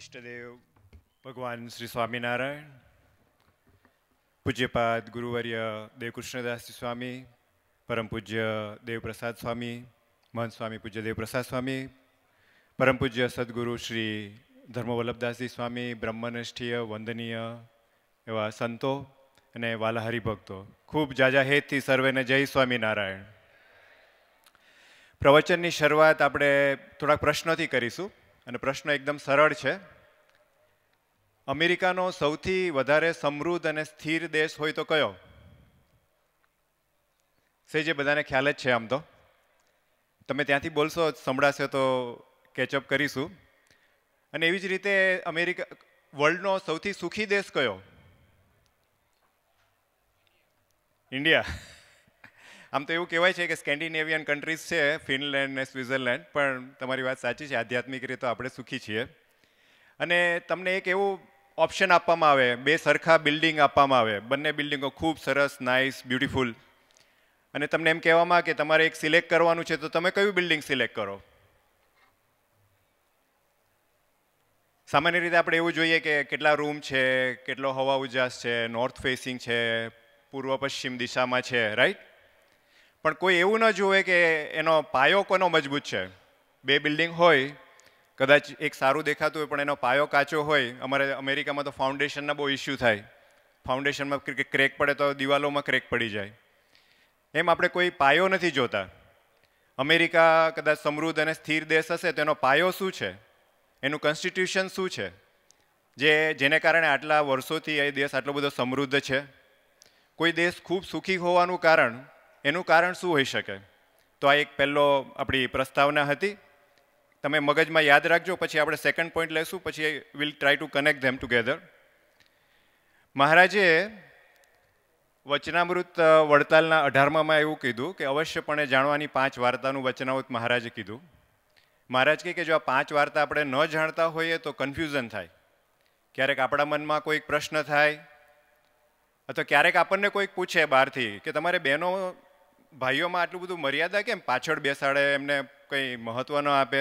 ઇષ્ટદેવ ભગવાન શ્રી સ્વામિનારાયણ પૂજ્યપાદ ગુરુવર્ય દેવકૃષ્ણદાસજી સ્વામી પરમ પૂજ્ય દેવપ્રસાદ સ્વામી મહંત સ્વામી પૂજ્ય દેવપ્રસાદ સ્વામી પરમ પૂજ્ય સદગુરુ શ્રી ધર્મવલ્લભદાસજી સ્વામી બ્રહ્મનિષ્ઠીય વંદનીય એવા સંતો અને વાલાહરી ભક્તો ખૂબ જાજા હેતથી સર્વેને જય સ્વામિનારાયણ પ્રવચનની શરૂઆત આપણે થોડાક પ્રશ્નોથી કરીશું અને પ્રશ્ન એકદમ સરળ છે અમેરિકાનો સૌથી વધારે સમૃદ્ધ અને સ્થિર દેશ હોય તો કયો સે જે બધાને ખ્યાલ જ છે આમ તો તમે ત્યાંથી બોલશો સંભળાશે તો કેચઅપ કરીશું અને એવી જ રીતે અમેરિકા વર્લ્ડનો સૌથી સુખી દેશ કયો ઇન્ડિયા આમ તો એવું કહેવાય છે કે સ્કેન્ડિનેવિયન કન્ટ્રીઝ છે ફિનલેન્ડ ને સ્વિટ્ઝરલેન્ડ પણ તમારી વાત સાચી છે આધ્યાત્મિક રીતે આપણે સુખી છીએ અને તમને એક એવું ઓપ્શન આપવામાં આવે બે સરખા બિલ્ડિંગ આપવામાં આવે બંને બિલ્ડિંગો ખૂબ સરસ નાઇસ બ્યુટિફુલ અને તમને એમ કહેવામાં કે તમારે એક સિલેક્ટ કરવાનું છે તો તમે કયું બિલ્ડિંગ સિલેક્ટ કરો સામાન્ય રીતે આપણે એવું જોઈએ કે કેટલા રૂમ છે કેટલો હવા ઉજાસ છે નોર્થ ફેસિંગ છે પૂર્વ પશ્ચિમ દિશામાં છે રાઈટ પણ કોઈ એવું ન જુએ કે એનો પાયો કોનો મજબૂત છે બે બિલ્ડિંગ હોય કદાચ એક સારું દેખાતું હોય પણ એનો પાયો કાચો હોય અમારે અમેરિકામાં તો ફાઉન્ડેશનના બહુ ઇશ્યુ થાય ફાઉન્ડેશનમાં ક્રેક પડે તો દિવાલોમાં ક્રેક પડી જાય એમ આપણે કોઈ પાયો નથી જોતા અમેરિકા કદાચ સમૃદ્ધ અને સ્થિર દેશ હશે તો એનો પાયો શું છે એનું કન્સ્ટિટ્યુશન શું છે જે જેને કારણે આટલા વર્ષોથી એ દેશ આટલો બધો સમૃદ્ધ છે કોઈ દેશ ખૂબ સુખી હોવાનું કારણ એનું કારણ શું હોઈ શકે તો આ એક પહેલો આપણી પ્રસ્તાવના હતી તમે મગજમાં યાદ રાખજો પછી આપણે સેકન્ડ પોઈન્ટ લઈશું પછી will try to connect them together મહારાજે વચનામૃત વડતાલના અઢારમામાં એવું કીધું કે અવશ્યપણે જાણવાની પાંચ વાર્તાનું વચનામૃત મહારાજે કીધું મહારાજ કહે કે જો આ પાંચ વાર્તા આપણે ન જાણતા હોઈએ તો કન્ફ્યુઝન થાય ક્યારેક આપણા મનમાં કોઈક પ્રશ્ન થાય અથવા ક્યારેક આપણને કોઈક પૂછે બહારથી કે તમારે બહેનો ભાઈઓમાં આટલું બધું મર્યાદા કેમ પાછળ બેસાડે એમને કંઈ મહત્ત્વ ન આપે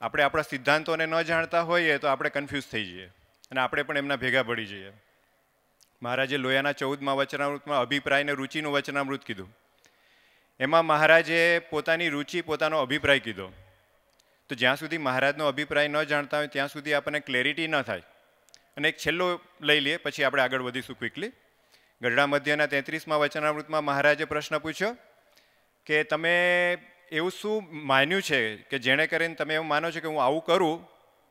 આપણે આપણા સિદ્ધાંતોને ન જાણતા હોઈએ તો આપણે કન્ફ્યુઝ થઈ જઈએ અને આપણે પણ એમના ભેગા પડી જઈએ મહારાજે લોયાના ચૌદમાં વચનામૃતમાં અને રુચિનું વચનામૃત કીધું એમાં મહારાજે પોતાની રુચિ પોતાનો અભિપ્રાય કીધો તો જ્યાં સુધી મહારાજનો અભિપ્રાય ન જાણતા હોય ત્યાં સુધી આપણને ક્લેરિટી ન થાય અને એક છેલ્લો લઈ લઈએ પછી આપણે આગળ વધીશું ક્વિકલી ગઢડા મધ્યના તેત્રીસમાં વચનામૃતમાં મહારાજે પ્રશ્ન પૂછ્યો કે તમે એવું શું માન્યું છે કે જેણે કરીને તમે એવું માનો છો કે હું આવું કરું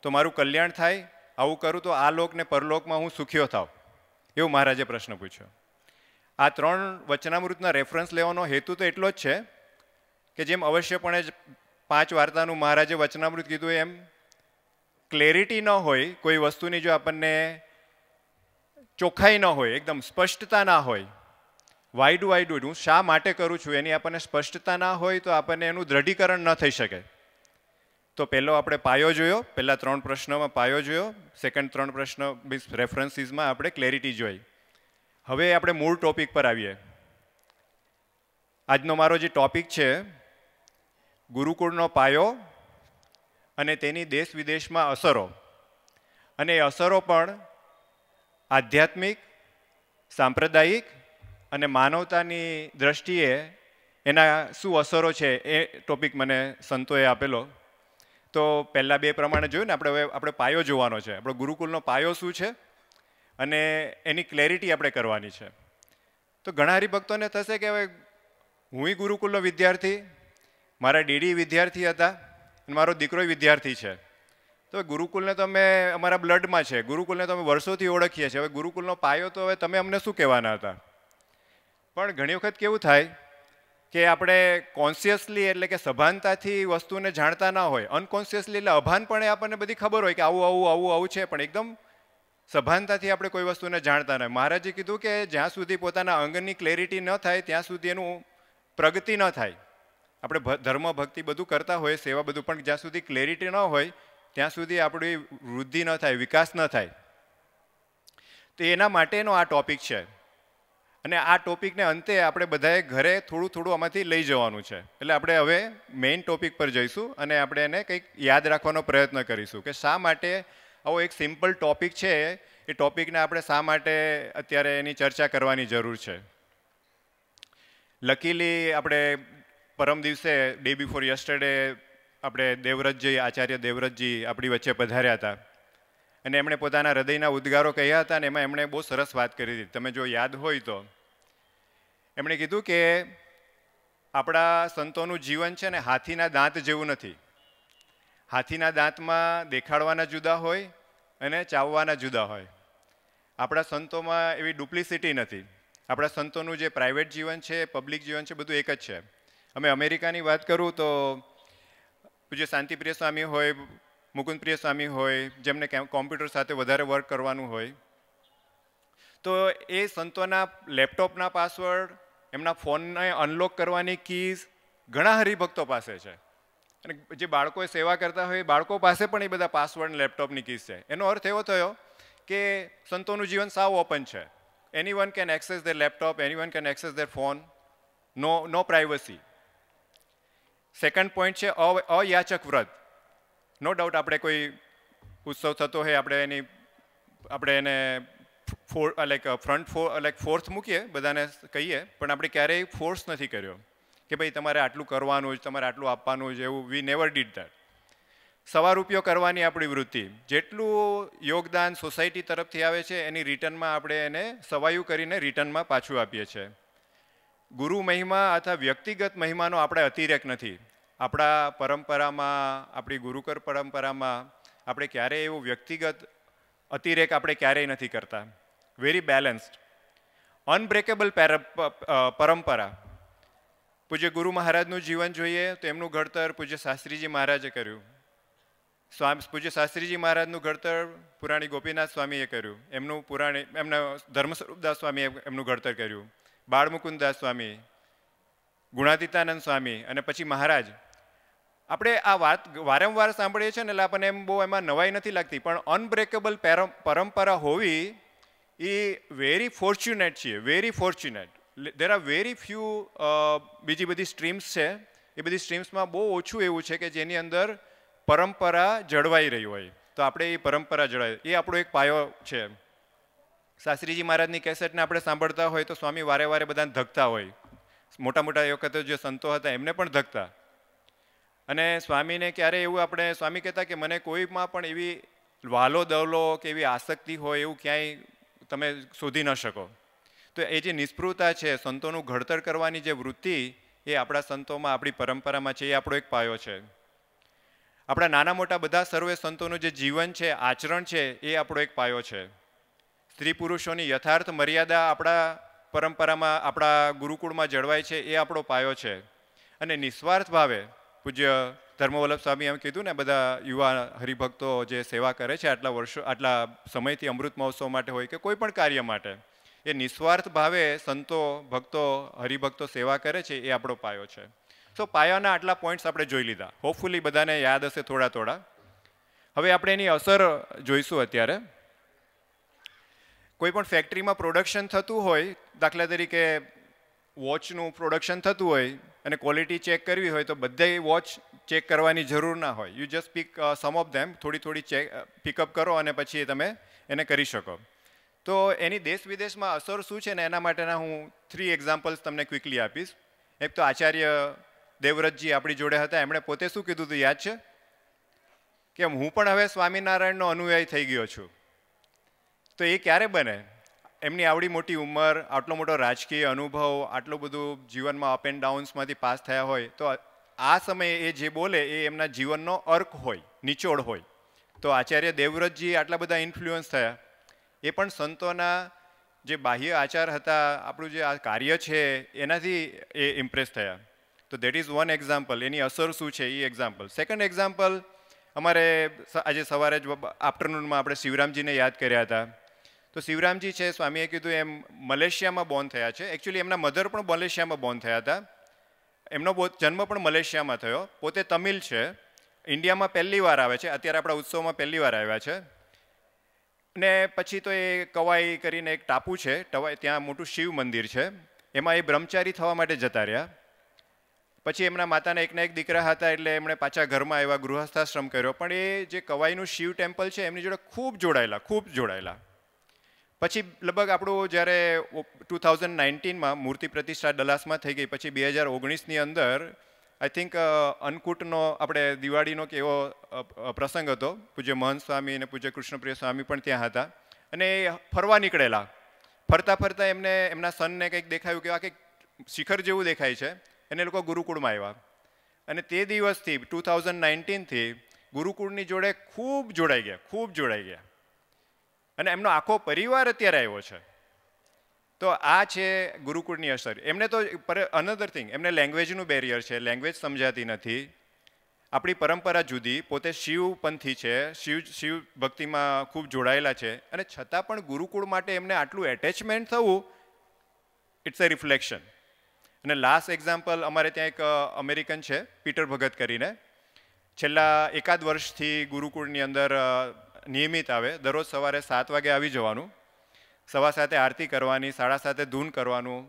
તો મારું કલ્યાણ થાય આવું કરું તો આ લોકને પરલોકમાં હું સુખ્યો થાવ એવું મહારાજે પ્રશ્ન પૂછ્યો આ ત્રણ વચનામૃતના રેફરન્સ લેવાનો હેતુ તો એટલો જ છે કે જેમ અવશ્યપણે જ પાંચ વાર્તાનું મહારાજે વચનામૃત કીધું એમ ક્લેરિટી ન હોય કોઈ વસ્તુની જો આપણને ચોખ્ખાઈ ન હોય એકદમ સ્પષ્ટતા ના હોય વાય ડુ આઈ ડુ હું શા માટે કરું છું એની આપણને સ્પષ્ટતા ના હોય તો આપણને એનું દ્રઢીકરણ ન થઈ શકે તો પહેલો આપણે પાયો જોયો પહેલાં ત્રણ પ્રશ્નોમાં પાયો જોયો સેકન્ડ ત્રણ પ્રશ્ન મીન્સ રેફરન્સીસમાં આપણે ક્લેરિટી જોઈ હવે આપણે મૂળ ટોપિક પર આવીએ આજનો મારો જે ટોપિક છે ગુરુકુળનો પાયો અને તેની દેશ વિદેશમાં અસરો અને એ અસરો પણ આધ્યાત્મિક સાંપ્રદાયિક અને માનવતાની દ્રષ્ટિએ એના શું અસરો છે એ ટોપિક મને સંતોએ આપેલો તો પહેલાં બે પ્રમાણે જોયું ને આપણે હવે આપણે પાયો જોવાનો છે આપણો ગુરુકુલનો પાયો શું છે અને એની ક્લેરિટી આપણે કરવાની છે તો ઘણા હરિભક્તોને થશે કે હવે હુંય ગુરુકુલનો વિદ્યાર્થી મારા ડીડી વિદ્યાર્થી હતા અને મારો દીકરો વિદ્યાર્થી છે તો ગુરુકુલને તો અમે અમારા બ્લડમાં છે ગુરુકુલને તો અમે વર્ષોથી ઓળખીએ છીએ હવે ગુરુકુલનો પાયો તો હવે તમે અમને શું કહેવાના હતા પણ ઘણી વખત કેવું થાય કે આપણે કોન્શિયસલી એટલે કે સભાનતાથી વસ્તુને જાણતા ના હોય અનકોન્શિયસલી એટલે અભાનપણે આપણને બધી ખબર હોય કે આવું આવું આવું આવું છે પણ એકદમ સભાનતાથી આપણે કોઈ વસ્તુને જાણતા નહીં મહારાજે કીધું કે જ્યાં સુધી પોતાના અંગની ક્લેરિટી ન થાય ત્યાં સુધી એનું પ્રગતિ ન થાય આપણે ધર્મ ભક્તિ બધું કરતા હોય સેવા બધું પણ જ્યાં સુધી ક્લેરિટી ન હોય ત્યાં સુધી આપણી વૃદ્ધિ ન થાય વિકાસ ન થાય તો એના માટેનો આ ટોપિક છે અને આ ટોપિકને અંતે આપણે બધાએ ઘરે થોડું થોડું આમાંથી લઈ જવાનું છે એટલે આપણે હવે મેઇન ટોપિક પર જઈશું અને આપણે એને કંઈક યાદ રાખવાનો પ્રયત્ન કરીશું કે શા માટે આવો એક સિમ્પલ ટોપિક છે એ ટોપિકને આપણે શા માટે અત્યારે એની ચર્ચા કરવાની જરૂર છે લકીલી આપણે પરમ દિવસે ડે બિફોર યસ્ટરડે આપણે દેવવ્રતજી આચાર્ય દેવવ્રતજી આપણી વચ્ચે પધાર્યા હતા અને એમણે પોતાના હૃદયના ઉદ્ગારો કહ્યા હતા અને એમાં એમણે બહુ સરસ વાત કરી હતી તમે જો યાદ હોય તો એમણે કીધું કે આપણા સંતોનું જીવન છે ને હાથીના દાંત જેવું નથી હાથીના દાંતમાં દેખાડવાના જુદા હોય અને ચાવવાના જુદા હોય આપણા સંતોમાં એવી ડુપ્લિસિટી નથી આપણા સંતોનું જે પ્રાઇવેટ જીવન છે પબ્લિક જીવન છે બધું એક જ છે અમે અમેરિકાની વાત કરું તો પૂજ્ય શાંતિપ્રિય સ્વામી હોય મુકુંદપ્રિય સ્વામી હોય જેમને કોમ્પ્યુટર સાથે વધારે વર્ક કરવાનું હોય તો એ સંતોના લેપટોપના પાસવર્ડ એમના ફોનને અનલોક કરવાની કીઝ ઘણા હરિભક્તો પાસે છે અને જે બાળકો સેવા કરતા હોય બાળકો પાસે પણ એ બધા પાસવર્ડ અને લેપટોપની કીઝ છે એનો અર્થ એવો થયો કે સંતોનું જીવન સાવ ઓપન છે anyone can access the laptop anyone can access the phone no no privacy second point છે અયાચક વ્રત નો ડાઉટ આપણે કોઈ ઉત્સવ થતો હોય આપણે એની આપણે એને for like front for like fourth મૂકીએ બધાને કહીએ પણ આપણે ક્યારેય ફોર્સ નથી કર્યો કે ભાઈ તમારે આટલું કરવાનું જ તમારે આટલું આપવાનું જ એવું વી નેવર ડીડ દેટ સવાર ઉપયોગ કરવાની આપણી વૃત્તિ જેટલું યોગદાન સોસાયટી તરફથી આવે છે એની રિટર્નમાં આપણે એને સવાયું કરીને રિટર્નમાં પાછું આપીએ છીએ ગુરુ મહિમા અથવા વ્યક્તિગત મહિમાનો આપણે અતિરેક નથી આપણા પરંપરામાં આપણી ગુરુકર પરંપરામાં આપણે ક્યારેય એવો વ્યક્તિગત અતિરેક આપણે ક્યારેય નથી કરતા વેરી બેલેન્સ્ડ અનબ્રેકેબલ પરંપરા પૂજ્ય ગુરુ મહારાજનું જીવન જોઈએ તો એમનું ઘડતર પૂજ્ય શાસ્ત્રીજી મહારાજે કર્યું સ્વામી પૂજ્ય શાસ્ત્રીજી મહારાજનું ઘડતર પુરાણી ગોપીનાથ સ્વામીએ કર્યું એમનું પુરાણી એમના ધર્મસ્વરૂપદાસ સ્વામીએ એમનું ઘડતર કર્યું બાળમુકુદાસ સ્વામી ગુણાતીતાનંદ સ્વામી અને પછી મહારાજ આપણે આ વાત વારંવાર સાંભળીએ છીએ ને એટલે આપણને એમ બહુ એમાં નવાઈ નથી લાગતી પણ અનબ્રેકેબલ પરંપરા હોવી એ વેરી ફોર્ચ્યુનેટ છે very fortunate there are very few બીજી બધી સ્ટ્રીમ્સ છે એ બધી સ્ટ્રીમ્સમાં બહુ ઓછું એવું છે કે જેની અંદર પરંપરા જળવાઈ રહી હોય તો આપણે એ પરંપરા જળવાય એ આપણો એક પાયો છે શાસ્ત્રીજી મહારાજની કેસેટને આપણે સાંભળતા હોય તો સ્વામી વારે વારે બધાને ધકતા હોય મોટા મોટા એ વખતે જે સંતો હતા એમને પણ ધકતા અને સ્વામીને ક્યારે એવું આપણે સ્વામી કહેતા કે મને કોઈમાં પણ એવી વાલો દવલો કે એવી આસક્તિ હોય એવું ક્યાંય તમે શોધી ન શકો તો એ જે નિષ્ફળતા છે સંતોનું ઘડતર કરવાની જે વૃત્તિ એ આપણા સંતોમાં આપણી પરંપરામાં છે એ આપણો એક પાયો છે આપણા નાના મોટા બધા સર્વે સંતોનું જે જીવન છે આચરણ છે એ આપણો એક પાયો છે સ્ત્રી પુરુષોની યથાર્થ મર્યાદા આપણા પરંપરામાં આપણા ગુરુકુળમાં જળવાય છે એ આપણો પાયો છે અને નિસ્વાર્થ ભાવે પૂજ્ય ધર્મવલ્લભ સ્વામી એમ કીધું ને બધા યુવા હરિભક્તો જે સેવા કરે છે આટલા વર્ષો આટલા સમયથી અમૃત મહોત્સવ માટે હોય કે કોઈ પણ કાર્ય માટે એ નિસ્વાર્થ ભાવે સંતો ભક્તો હરિભક્તો સેવા કરે છે એ આપણો પાયો છે સો પાયાના આટલા પોઈન્ટ્સ આપણે જોઈ લીધા હોપફુલી બધાને યાદ હશે થોડા થોડા હવે આપણે એની અસર જોઈશું અત્યારે કોઈ પણ ફેક્ટરીમાં પ્રોડક્શન થતું હોય દાખલા તરીકે વોચનું પ્રોડક્શન થતું હોય અને ક્વોલિટી ચેક કરવી હોય તો બધા વોચ ચેક કરવાની જરૂર ના હોય you just pick some of them થોડી થોડી ચેક પિકઅપ uh, કરો અને પછી તમે એને કરી શકો તો એની દેશ વિદેશમાં અસર શું છે ને એના માટેના હું થ્રી એક્ઝામ્પલ્સ તમને ક્વિકલી આપીશ એક તો આચાર્ય દેવવ્રતજી આપણી જોડે હતા એમણે પોતે શું કીધું હતું યાદ છે કે હું પણ હવે સ્વામિનારાયણનો અનુયાય થઈ ગયો છું તો એ ક્યારે બને એમની આવડી મોટી ઉંમર આટલો મોટો રાજકીય અનુભવ આટલું બધું જીવનમાં અપ એન્ડ ડાઉન્સમાંથી પાસ થયા હોય તો આ સમયે એ જે બોલે એ એમના જીવનનો અર્ક હોય નિચોડ હોય તો આચાર્ય દેવવ્રતજી આટલા બધા ઇન્ફ્લુઅન્સ થયા એ પણ સંતોના જે બાહ્ય આચાર હતા આપણું જે આ કાર્ય છે એનાથી એ ઇમ્પ્રેસ થયા તો દેટ ઇઝ વન એક્ઝામ્પલ એની અસર શું છે એ એક્ઝામ્પલ સેકન્ડ એક્ઝામ્પલ અમારે આજે સવારે જ આફ્ટરનૂનમાં આપણે શિવરામજીને યાદ કર્યા હતા તો શિવરામજી છે સ્વામીએ કીધું એમ મલેશિયામાં બોર્ન થયા છે એકચ્યુઅલી એમના મધર પણ મલેશિયામાં બોર્ન થયા હતા એમનો જન્મ પણ મલેશિયામાં થયો પોતે તમિલ છે ઇન્ડિયામાં પહેલી વાર આવે છે અત્યારે આપણા ઉત્સવમાં પહેલી વાર આવ્યા છે ને પછી તો એ કવાઈ કરીને એક ટાપુ છે ટવાઈ ત્યાં મોટું શિવ મંદિર છે એમાં એ બ્રહ્મચારી થવા માટે જતા રહ્યા પછી એમના માતાના એકના એક દીકરા હતા એટલે એમણે પાછા ઘરમાં એવા ગૃહસ્થાશ્રમ કર્યો પણ એ જે કવાઈનું શિવ ટેમ્પલ છે એમની જોડે ખૂબ જોડાયેલા ખૂબ જોડાયેલા પછી લગભગ આપણું જ્યારે ટુ થાઉઝન્ડ નાઇન્ટીનમાં મૂર્તિ પ્રતિષ્ઠા ડલાસમાં થઈ ગઈ પછી બે હજાર ઓગણીસની અંદર આઈ થિંક અન્નકૂટનો આપણે દિવાળીનો કે એવો પ્રસંગ હતો પૂજ્ય મહંત સ્વામી અને પૂજ્ય કૃષ્ણપ્રિય સ્વામી પણ ત્યાં હતા અને એ ફરવા નીકળેલા ફરતા ફરતા એમને એમના સનને કંઈક દેખાયું કે આ કંઈક શિખર જેવું દેખાય છે એને લોકો ગુરુકુળમાં આવ્યા અને તે દિવસથી ટુ થાઉઝન્ડ નાઇન્ટીનથી ગુરુકુળની જોડે ખૂબ જોડાઈ ગયા ખૂબ જોડાઈ ગયા અને એમનો આખો પરિવાર અત્યારે આવ્યો છે તો આ છે ગુરુકુળની અસર એમને તો અનધર થિંગ એમને લેંગ્વેજનું બેરિયર છે લેંગ્વેજ સમજાતી નથી આપણી પરંપરા જુદી પોતે શિવપંથી છે શિવ શિવ ભક્તિમાં ખૂબ જોડાયેલા છે અને છતાં પણ ગુરુકુળ માટે એમને આટલું એટેચમેન્ટ થવું ઇટ્સ અ રિફ્લેક્શન અને લાસ્ટ એક્ઝામ્પલ અમારે ત્યાં એક અમેરિકન છે પીટર ભગત કરીને છેલ્લા એકાદ વર્ષથી ગુરુકુળની અંદર નિયમિત આવે દરરોજ સવારે સાત વાગે આવી જવાનું સવા સાથે આરતી કરવાની સાડા સાથે ધૂન કરવાનું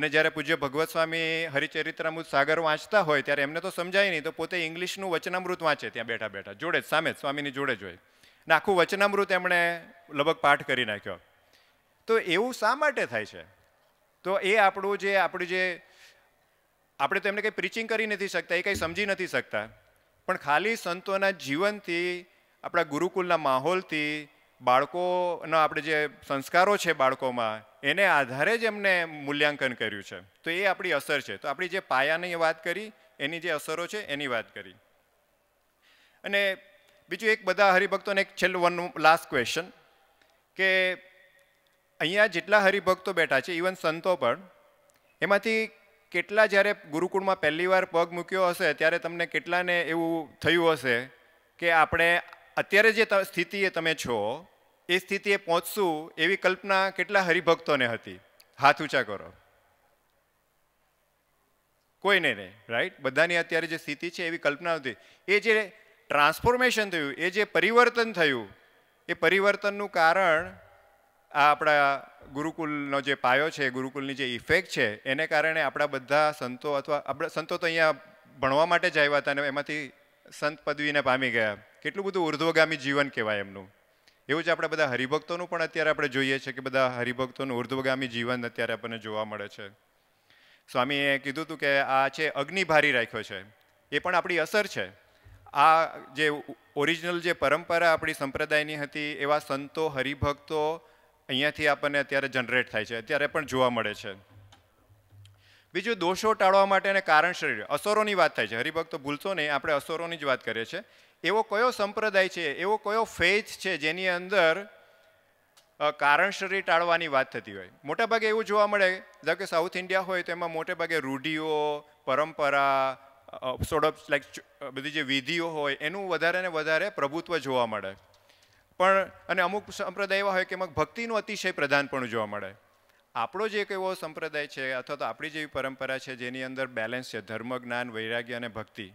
અને જ્યારે પૂજ્ય ભગવત સ્વામી હરિચરિત્રામૃત સાગર વાંચતા હોય ત્યારે એમને તો સમજાય નહીં તો પોતે ઇંગ્લિશનું વચનામૃત વાંચે ત્યાં બેઠા બેઠા જોડે જ સામે જ સ્વામીની જોડે જ હોય ને આખું વચનામૃત એમણે લગભગ પાઠ કરી નાખ્યો તો એવું શા માટે થાય છે તો એ આપણું જે આપણું જે આપણે તો એમને કંઈ પ્રીચિંગ કરી નથી શકતા એ કંઈ સમજી નથી શકતા પણ ખાલી સંતોના જીવનથી આપણા ગુરુકુલના માહોલથી બાળકોના આપણે જે સંસ્કારો છે બાળકોમાં એને આધારે જ એમને મૂલ્યાંકન કર્યું છે તો એ આપણી અસર છે તો આપણી જે પાયાની વાત કરી એની જે અસરો છે એની વાત કરી અને બીજું એક બધા હરિભક્તોને એક છેલ્લું વન લાસ્ટ ક્વેશ્ચન કે અહીંયા જેટલા હરિભક્તો બેઠા છે ઇવન સંતો પણ એમાંથી કેટલા જ્યારે ગુરુકુળમાં પહેલીવાર પગ મૂક્યો હશે ત્યારે તમને કેટલાને એવું થયું હશે કે આપણે અત્યારે જે સ્થિતિએ તમે છો એ સ્થિતિએ પહોંચશું એવી કલ્પના કેટલા હરિભક્તોને હતી હાથ ઊંચા કરો કોઈને નહીં રાઈટ બધાની અત્યારે જે સ્થિતિ છે એવી કલ્પના હતી એ જે ટ્રાન્સફોર્મેશન થયું એ જે પરિવર્તન થયું એ પરિવર્તનનું કારણ આ આપણા ગુરુકુલનો જે પાયો છે ગુરુકુલની જે ઇફેક્ટ છે એને કારણે આપણા બધા સંતો અથવા આપણા સંતો તો અહીંયા ભણવા માટે જ આવ્યા હતા અને એમાંથી સંત પદવીને પામી ગયા કેટલું બધું ઉર્ધ્વગામી જીવન કહેવાય એમનું એવું જ આપણે બધા હરિભક્તોનું પણ અત્યારે આપણે જોઈએ છીએ કે બધા હરિભક્તોનું ઉર્ધ્વગામી જીવન અત્યારે આપણને જોવા મળે છે સ્વામીએ કીધું હતું કે આ છે અગ્નિભારી રાખ્યો છે એ પણ આપણી અસર છે આ જે ઓરિજિનલ જે પરંપરા આપણી સંપ્રદાયની હતી એવા સંતો હરિભક્તો અહીંયાથી આપણને અત્યારે જનરેટ થાય છે અત્યારે પણ જોવા મળે છે બીજું દોષો ટાળવા માટે અને કારણ શરીર અસરોની વાત થાય છે હરિભક્તો ભૂલશો નહીં આપણે અસરોની જ વાત કરીએ છીએ એવો કયો સંપ્રદાય છે એવો કયો ફેજ છે જેની અંદર કારણ શરીર ટાળવાની વાત થતી હોય મોટાભાગે એવું જોવા મળે ધારો કે સાઉથ ઇન્ડિયા હોય તો એમાં મોટેભાગે રૂઢિઓ પરંપરા સોડ ઓફ લાઈક બધી જે વિધિઓ હોય એનું વધારે ને વધારે પ્રભુત્વ જોવા મળે પણ અને અમુક સંપ્રદાય એવા હોય કે એમાં ભક્તિનું અતિશય પ્રધાન પણ જોવા મળે આપણો જે એક એવો સંપ્રદાય છે અથવા તો આપણી જેવી પરંપરા છે જેની અંદર બેલેન્સ છે ધર્મ જ્ઞાન વૈરાગ્ય અને ભક્તિ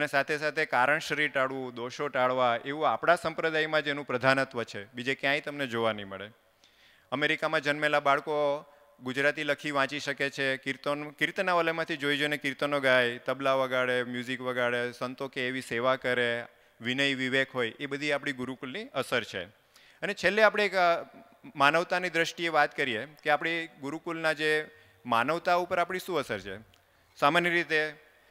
અને સાથે સાથે કારણશ્રી ટાળવું દોષો ટાળવા એવું આપણા સંપ્રદાયમાં જેનું પ્રધાનત્વ છે બીજે ક્યાંય તમને જોવા નહીં મળે અમેરિકામાં જન્મેલા બાળકો ગુજરાતી લખી વાંચી શકે છે કીર્તન કીર્તનાવલયમાંથી જોઈ જોઈને કીર્તનો ગાય તબલા વગાડે મ્યુઝિક વગાડે સંતો કે એવી સેવા કરે વિનય વિવેક હોય એ બધી આપણી ગુરુકુલની અસર છે અને છેલ્લે આપણે એક માનવતાની દ્રષ્ટિએ વાત કરીએ કે આપણી ગુરુકુલના જે માનવતા ઉપર આપણી શું અસર છે સામાન્ય રીતે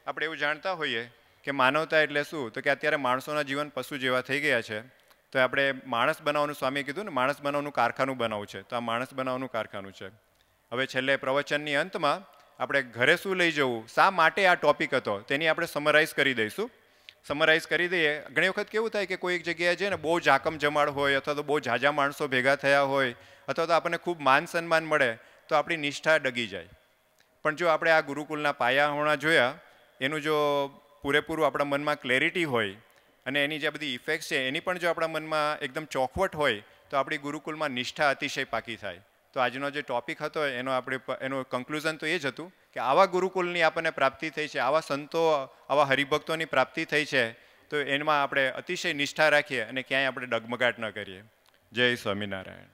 આપણે એવું જાણતા હોઈએ કે માનવતા એટલે શું તો કે અત્યારે માણસોના જીવન પશુ જેવા થઈ ગયા છે તો આપણે માણસ બનાવવાનું સ્વામી કીધું ને માણસ બનાવવાનું કારખાનું બનાવવું છે તો આ માણસ બનાવવાનું કારખાનું છે હવે છેલ્લે પ્રવચનની અંતમાં આપણે ઘરે શું લઈ જવું શા માટે આ ટોપિક હતો તેની આપણે સમરાઈઝ કરી દઈશું સમરાઈઝ કરી દઈએ ઘણી વખત કેવું થાય કે કોઈ એક જગ્યાએ છે ને બહુ જાકમ જમાડ હોય અથવા તો બહુ ઝાઝા માણસો ભેગા થયા હોય અથવા તો આપણને ખૂબ માન સન્માન મળે તો આપણી નિષ્ઠા ડગી જાય પણ જો આપણે આ ગુરુકુલના પાયા હોણા જોયા એનું જો પૂરેપૂરું આપણા મનમાં ક્લેરિટી હોય અને એની જે બધી ઇફેક્ટ છે એની પણ જો આપણા મનમાં એકદમ ચોખવટ હોય તો આપણી ગુરુકુલમાં નિષ્ઠા અતિશય પાકી થાય તો આજનો જે ટોપિક હતો એનો આપણે એનું કન્કલુઝન તો એ જ હતું કે આવા ગુરુકુલની આપણને પ્રાપ્તિ થઈ છે આવા સંતો આવા હરિભક્તોની પ્રાપ્તિ થઈ છે તો એમાં આપણે અતિશય નિષ્ઠા રાખીએ અને ક્યાંય આપણે ડગમગાટ ન કરીએ જય સ્વામિનારાયણ